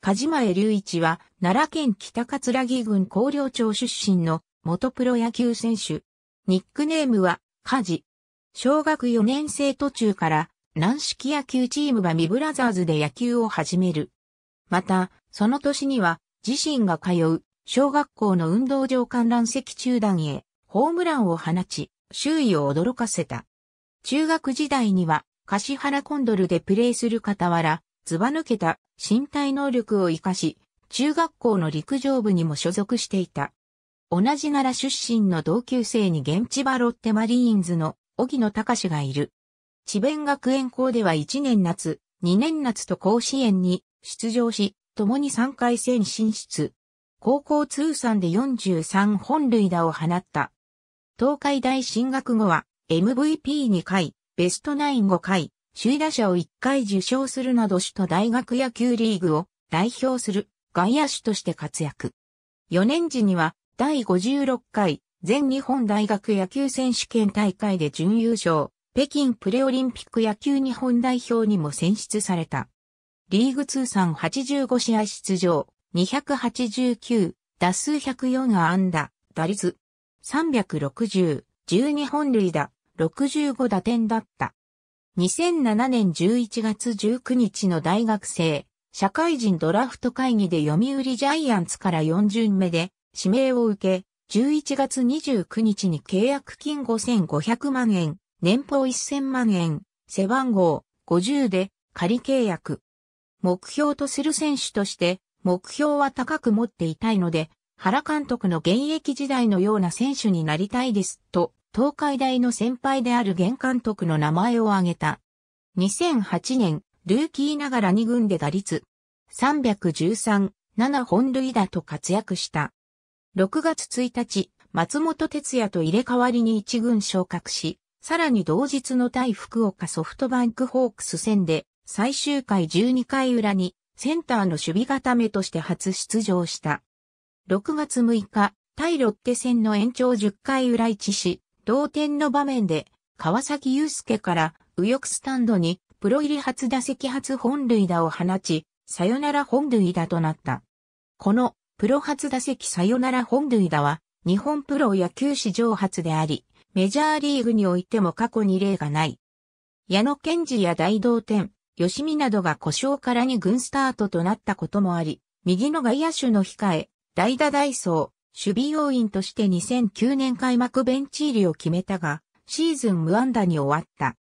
梶前隆一は、奈良県北葛城郡高陵町出身の元プロ野球選手。ニックネームは、梶。小学4年生途中から、軟式野球チームがミブラザーズで野球を始める。また、その年には、自身が通う、小学校の運動場観覧席中段へ、ホームランを放ち、周囲を驚かせた。中学時代には、柏原コンドルでプレーする傍ら、ずば抜けた身体能力を活かし、中学校の陸上部にも所属していた。同じ奈良出身の同級生に現地バロッテマリーンズの小木野隆がいる。智弁学園校では1年夏、2年夏と甲子園に出場し、共に3回戦進出。高校通算で43本塁打を放った。東海大進学後は MVP2 回、ベスト9 5回、首位打者を1回受賞するなど首都大学野球リーグを代表する外野手として活躍。4年時には第56回全日本大学野球選手権大会で準優勝、北京プレオリンピック野球日本代表にも選出された。リーグ通算85試合出場、289、打数104安打、打率360、12本塁打、65打点だった。2007年11月19日の大学生、社会人ドラフト会議で読売ジャイアンツから4巡目で指名を受け、11月29日に契約金5500万円、年俸1000万円、背番号50で仮契約。目標とする選手として、目標は高く持っていたいので、原監督の現役時代のような選手になりたいです、と東海大の先輩である玄監督の名前を挙げた。2008年、ルーキーながら2軍で打率313、7本塁打と活躍した。6月1日、松本哲也と入れ替わりに1軍昇格し、さらに同日の対福岡ソフトバンクホークス戦で、最終回12回裏に、センターの守備固めとして初出場した。6月6日、対ロッテ戦の延長10回裏1し、同点の場面で、川崎祐介から右翼スタンドにプロ入り初打席初本塁打を放ち、さよなら本塁打となった。このプロ初打席さよなら本塁打は日本プロ野球史上初であり、メジャーリーグにおいても過去に例がない。矢野健二や大同点、吉見などが故障からに軍スタートとなったこともあり、右の外野手の控え、代打代走、守備要員として2009年開幕ベンチ入りを決めたが、シーズン無安打に終わった。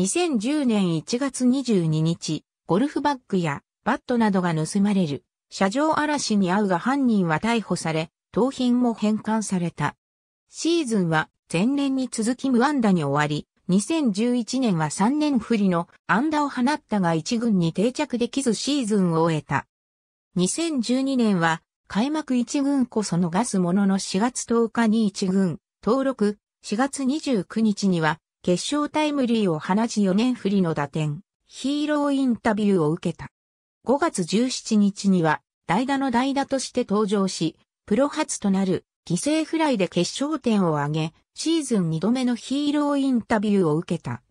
2010年1月22日、ゴルフバッグやバットなどが盗まれる、車上嵐に遭うが犯人は逮捕され、盗品も返還された。シーズンは前年に続き無安打に終わり、2011年は3年振りの安打を放ったが1軍に定着できずシーズンを終えた。2012年は開幕1軍こそ逃すものの4月10日に1軍、登録、4月29日には、決勝タイムリーを放ち4年振りの打点、ヒーローインタビューを受けた。5月17日には、代打の代打として登場し、プロ初となる犠牲フライで決勝点を挙げ、シーズン2度目のヒーローインタビューを受けた。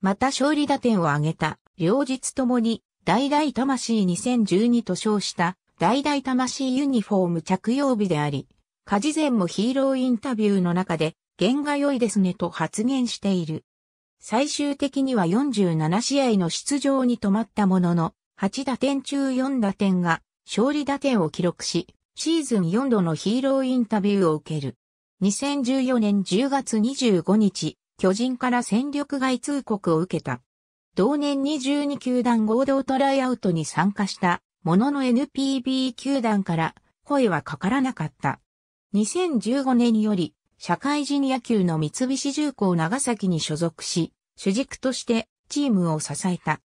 また勝利打点を挙げた、両日ともに、代々魂2012と称した代々魂ユニフォーム着用日であり、ジ事前もヒーローインタビューの中で、弦が良いですねと発言している。最終的には47試合の出場に止まったものの、8打点中4打点が勝利打点を記録し、シーズン4度のヒーローインタビューを受ける。2014年10月25日、巨人から戦力外通告を受けた。同年22球団合同トライアウトに参加したものの NPB 球団から声はかからなかった。2015年より社会人野球の三菱重工長崎に所属し、主軸としてチームを支えた。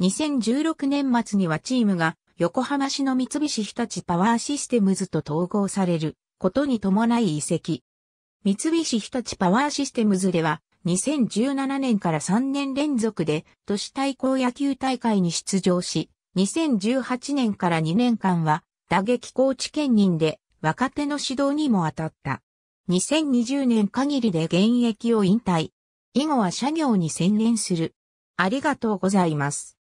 2016年末にはチームが横浜市の三菱日立パワーシステムズと統合されることに伴い移籍。三菱日立パワーシステムズでは2017年から3年連続で都市対抗野球大会に出場し、2018年から2年間は打撃コーチ兼任で若手の指導にも当たった。2020年限りで現役を引退。以後は社業に専念する。ありがとうございます。